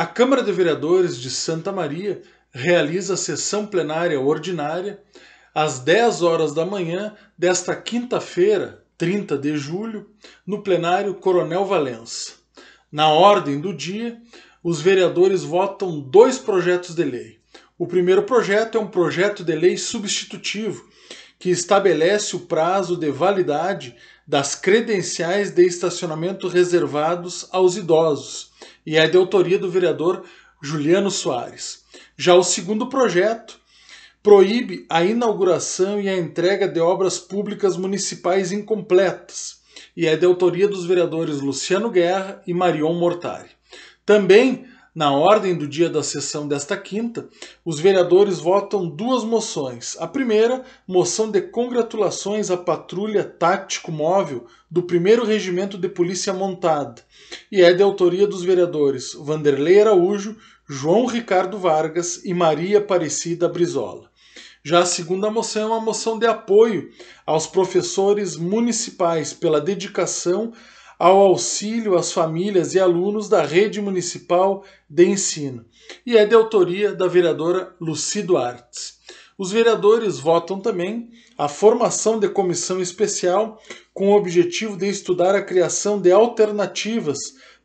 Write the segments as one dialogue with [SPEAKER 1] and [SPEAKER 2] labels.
[SPEAKER 1] A Câmara de Vereadores de Santa Maria realiza a sessão plenária ordinária às 10 horas da manhã desta quinta-feira, 30 de julho, no plenário Coronel Valença. Na ordem do dia, os vereadores votam dois projetos de lei. O primeiro projeto é um projeto de lei substitutivo que estabelece o prazo de validade das credenciais de estacionamento reservados aos idosos e é de autoria do vereador Juliano Soares. Já o segundo projeto proíbe a inauguração e a entrega de obras públicas municipais incompletas e é de autoria dos vereadores Luciano Guerra e Marion Mortari. Também na ordem do dia da sessão desta quinta, os vereadores votam duas moções. A primeira, moção de congratulações à patrulha tático móvel do 1 Regimento de Polícia Montada, e é de autoria dos vereadores Vanderlei Araújo, João Ricardo Vargas e Maria Aparecida Brizola. Já a segunda moção é uma moção de apoio aos professores municipais pela dedicação ao auxílio às famílias e alunos da rede municipal de ensino e é de autoria da vereadora Lucido Duarte. Os vereadores votam também a formação de comissão especial com o objetivo de estudar a criação de alternativas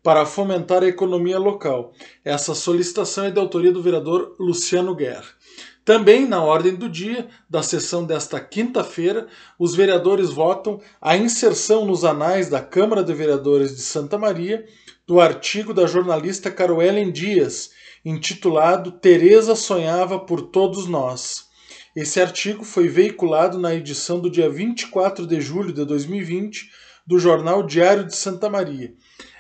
[SPEAKER 1] para fomentar a economia local. Essa solicitação é de autoria do vereador Luciano Guerra. Também, na ordem do dia da sessão desta quinta-feira, os vereadores votam a inserção nos anais da Câmara de Vereadores de Santa Maria do artigo da jornalista Caroellen Dias, intitulado Teresa sonhava por todos nós. Esse artigo foi veiculado na edição do dia 24 de julho de 2020 do jornal Diário de Santa Maria.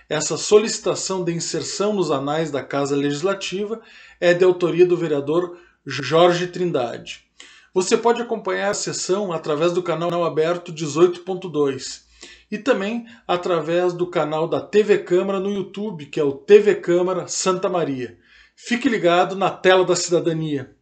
[SPEAKER 1] Essa solicitação de inserção nos anais da Casa Legislativa é de autoria do vereador Jorge Trindade. Você pode acompanhar a sessão através do canal aberto 18.2 e também através do canal da TV Câmara no YouTube, que é o TV Câmara Santa Maria. Fique ligado na tela da cidadania.